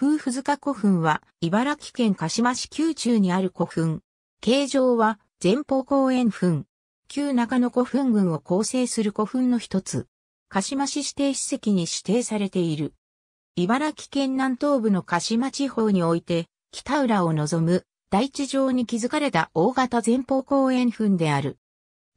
夫婦塚古墳は、茨城県鹿島市宮中にある古墳。形状は、前方公園墳。旧中野古墳群を構成する古墳の一つ。鹿島市指定史跡に指定されている。茨城県南東部の鹿島地方において、北浦を望む大地上に築かれた大型前方公園墳である。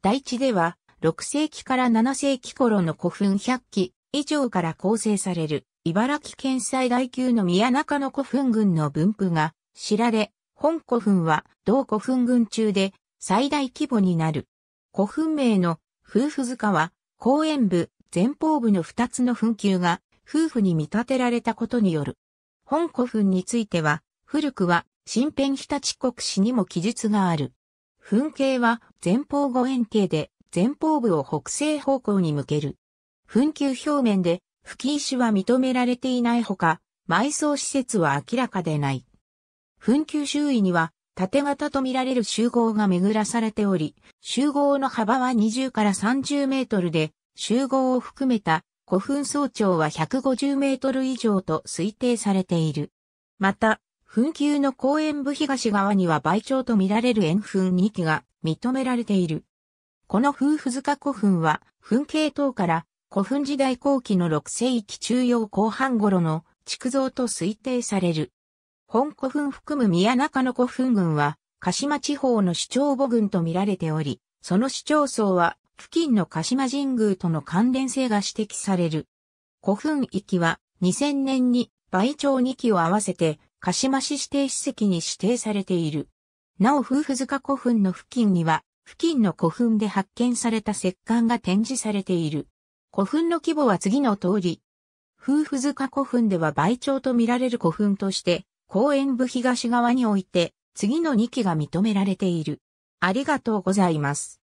大地では、6世紀から7世紀頃の古墳100基、以上から構成される茨城県最大級の宮中の古墳群の分布が知られ、本古墳は同古墳群中で最大規模になる。古墳名の夫婦塚は公園部、前方部の二つの墳丘が夫婦に見立てられたことによる。本古墳については古くは新編日立国史にも記述がある。墳形は前方五円形で前方部を北西方向に向ける。紛糾表面で、吹石は認められていないほか、埋葬施設は明らかでない。紛糾周囲には、縦型とみられる集合が巡らされており、集合の幅は20から30メートルで、集合を含めた古墳総長は150メートル以上と推定されている。また、墳丘の公園部東側には倍長とみられる円墳2基が認められている。この夫婦塚古墳は、墳系等から古墳時代後期の6世紀中央後半頃の築造と推定される。本古墳含む宮中の古墳群は、鹿島地方の主張母群と見られており、その主張層は、付近の鹿島神宮との関連性が指摘される。古墳域は、2000年に、倍長2期を合わせて、鹿島市指定史跡に指定されている。なお夫婦塚古墳の付近には、付近の古墳で発見された石棺が展示されている。古墳の規模は次の通り。夫婦塚古墳では倍長と見られる古墳として、公園部東側において、次の2期が認められている。ありがとうございます。